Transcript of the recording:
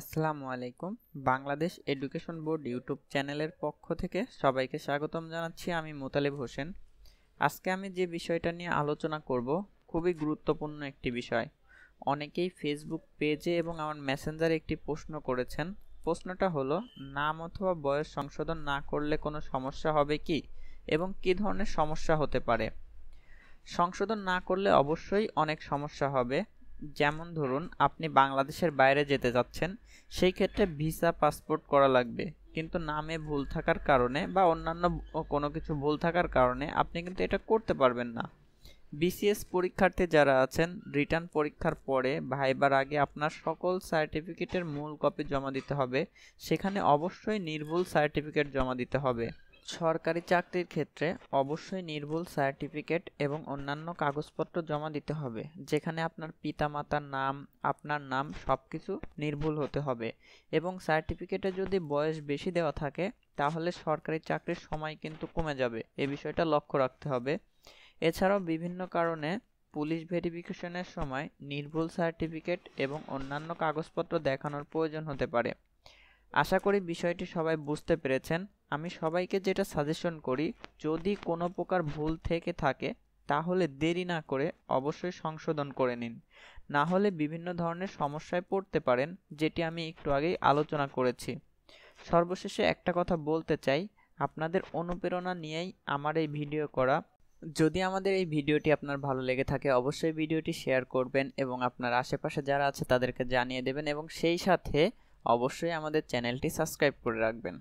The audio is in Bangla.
আসসালামু আলাইকুম বাংলাদেশ এডুকেশন বোর্ড ইউটিউব চ্যানেলের পক্ষ থেকে সবাইকে স্বাগতম জানাচ্ছি আমি মোতালেব হোসেন আজকে আমি যে বিষয়টা নিয়ে আলোচনা করব খুবই গুরুত্বপূর্ণ একটি বিষয় অনেকেই ফেসবুক পেজে এবং আমার মেসেঞ্জারে একটি প্রশ্ন করেছেন প্রশ্নটা হলো নাম অথবা বয়স সংশোধন না করলে কোনো সমস্যা হবে কি এবং কি ধরনের সমস্যা হতে পারে সংশোধন না করলে অবশ্যই অনেক সমস্যা হবে যেমন ধরুন আপনি বাংলাদেশের বাইরে যেতে যাচ্ছেন সেই ক্ষেত্রে ভিসা পাসপোর্ট করা লাগবে কিন্তু নামে ভুল থাকার কারণে বা অন্যান্য কোনো কিছু ভুল থাকার কারণে আপনি কিন্তু এটা করতে পারবেন না বিসিএস পরীক্ষার্থী যারা আছেন রিটার্ন পরীক্ষার পরে ভাইবার আগে আপনার সকল সার্টিফিকেটের মূল কপি জমা দিতে হবে সেখানে অবশ্যই নির্ভুল সার্টিফিকেট জমা দিতে হবে সরকারি চাকরির ক্ষেত্রে অবশ্যই নির্ভুল সার্টিফিকেট এবং অন্যান্য কাগজপত্র জমা দিতে হবে যেখানে আপনার পিতামাতার নাম আপনার নাম সব কিছু নির্ভুল হতে হবে এবং সার্টিফিকেটে যদি বয়স বেশি দেওয়া থাকে তাহলে সরকারি চাকরির সময় কিন্তু কমে যাবে এ বিষয়টা লক্ষ্য রাখতে হবে এছাড়াও বিভিন্ন কারণে পুলিশ ভেরিফিকেশনের সময় নির্ভুল সার্টিফিকেট এবং অন্যান্য কাগজপত্র দেখানোর প্রয়োজন হতে পারে আশা করি বিষয়টি সবাই বুঝতে পেরেছেন আমি সবাইকে যেটা সাজেশন করি যদি কোনো প্রকার ভুল থেকে থাকে তাহলে দেরি না করে অবশ্যই সংশোধন করে নিন না হলে বিভিন্ন ধরনের সমস্যায় পড়তে পারেন যেটি আমি একটু আগেই আলোচনা করেছি সর্বশেষে একটা কথা বলতে চাই আপনাদের অনুপ্রেরণা নিয়েই আমার এই ভিডিও করা যদি আমাদের এই ভিডিওটি আপনার ভালো লেগে থাকে অবশ্যই ভিডিওটি শেয়ার করবেন এবং আপনার আশেপাশে যারা আছে তাদেরকে জানিয়ে দেবেন এবং সেই সাথে অবশ্যই আমাদের চ্যানেলটি সাবস্ক্রাইব করে রাখবেন